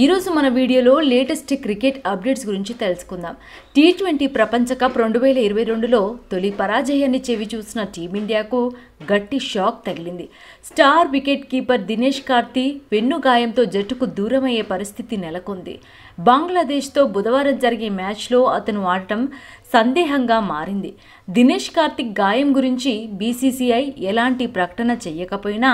ఈరోజు మన వీడియోలో లేటెస్ట్ క్రికెట్ అప్డేట్స్ గురించి తెలుసుకుందాం టీ ట్వంటీ ప్రపంచ కప్ రెండు వేల ఇరవై రెండులో తొలి పరాజయాన్ని చెవి చూసిన టీమిండియాకు గట్టి షాక్ తగిలింది star wicket keeper Dinesh Karthi వెన్ను గాయంతో జట్టుకు దూరమయ్యే పరిస్థితి నెలకొంది బంగ్లాదేశ్తో బుధవారం జరిగే మ్యాచ్లో అతను ఆడటం సందేహంగా మారింది దినేష్ కార్తిక్ గాయం గురించి బీసీసీఐ ఎలాంటి ప్రకటన చేయకపోయినా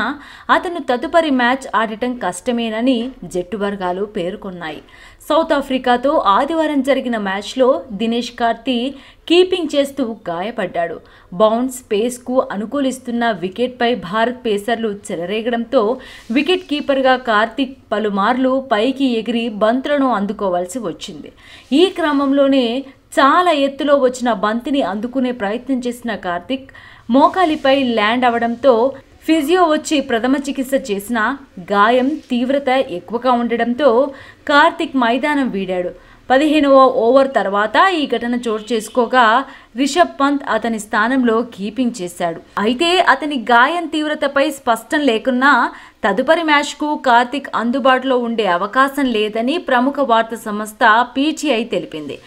అతను తదుపరి మ్యాచ్ ఆడటం కష్టమేనని జట్టు వర్గాలు పేర్కొన్నాయి సౌత్ ఆఫ్రికాతో ఆదివారం జరిగిన మ్యాచ్లో దినేష్ కార్తి కీపింగ్ చేస్తూ గాయపడ్డాడు బౌన్స్ పేస్కు అనుకూలిస్తున్న వికెట్పై భారత్ పేసర్లు చెలరేగడంతో వికెట్ కీపర్గా కార్తిక్ పలుమార్లు పైకి ఎగిరి బంతులను అందుకోవాల్సి వచ్చింది ఈ క్రమంలోనే చాలా ఎత్తులో వచ్చిన బంతిని అందుకునే ప్రయత్నం చేసిన కార్తిక్ మోకాలిపై ల్యాండ్ అవడంతో ఫిజియో వచ్చి ప్రథమ చికిత్స చేసిన గాయం తీవ్రత ఎక్కువగా ఉండడంతో కార్తిక్ మైదానం వీడాడు పదిహేనవ ఓవర్ తర్వాత ఈ ఘటన చోటు చేసుకోగా రిషబ్ పంత్ అతని స్థానంలో కీపింగ్ చేశాడు అయితే అతని గాయం తీవ్రతపై స్పష్టం లేకున్నా తదుపరి మ్యాచ్కు కార్తిక్ అందుబాటులో ఉండే అవకాశం లేదని ప్రముఖ వార్తా సంస్థ పీటీఐ తెలిపింది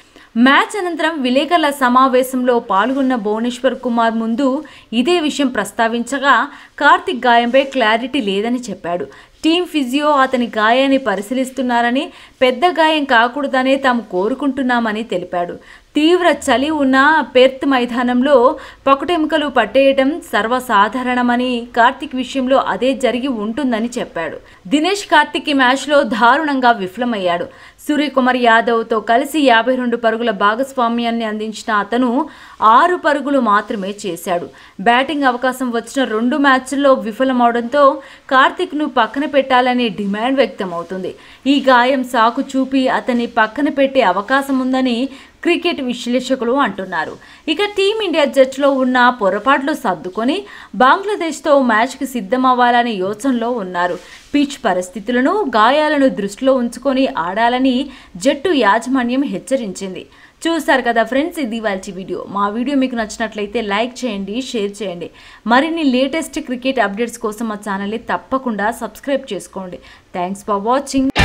మ్యాచ్ అనంతరం విలేకరుల సమావేశంలో పాల్గొన్న భువనేశ్వర్ కుమార్ ముందు ఇదే విషయం ప్రస్తావించగా కార్తిక్ గాయంపై క్లారిటీ లేదని చెప్పాడు టీం ఫిజియో అతని గాయాన్ని పరిశీలిస్తున్నారని పెద్ద గాయం కాకూడదనే తాము కోరుకుంటున్నామని తెలిపాడు తీవ్ర చలి ఉన్న పెర్త్ మైదానంలో పొకటెముకలు పట్టేయటం సర్వసాధారణమని కార్తిక్ విషయంలో అదే జరిగి ఉంటుందని చెప్పాడు దినేష్ కార్తిక్ ఈ మ్యాచ్లో దారుణంగా విఫలమయ్యాడు సూర్యకుమార్ యాదవ్తో కలిసి యాభై రెండు పరుగుల భాగస్వామ్యాన్ని అందించిన అతను ఆరు పరుగులు మాత్రమే చేశాడు బ్యాటింగ్ అవకాశం వచ్చిన రెండు మ్యాచ్ల్లో విఫలమవడంతో కార్తిక్ను పక్కన పెట్టాలనే డిమాండ్ వ్యక్తమవుతుంది ఈ గాయం సాకు చూపి అతన్ని పక్కన పెట్టే అవకాశం ఉందని క్రికెట్ విశ్లేషకులు అంటున్నారు ఇక టీమిండియా జట్టులో ఉన్న పొరపాట్లు సర్దుకొని బంగ్లాదేశ్తో మ్యాచ్కి సిద్ధమవ్వాలని యోచనలో ఉన్నారు పిచ్ పరిస్థితులను గాయాలను దృష్టిలో ఉంచుకొని ఆడాలని జట్టు యాజమాన్యం హెచ్చరించింది చూస్తారు కదా ఫ్రెండ్స్ ఇది వాళ్ళ వీడియో మా వీడియో మీకు నచ్చినట్లయితే లైక్ చేయండి షేర్ చేయండి మరిన్ని లేటెస్ట్ క్రికెట్ అప్డేట్స్ కోసం మా ఛానల్ని తప్పకుండా సబ్స్క్రైబ్ చేసుకోండి థ్యాంక్స్ ఫర్ వాచింగ్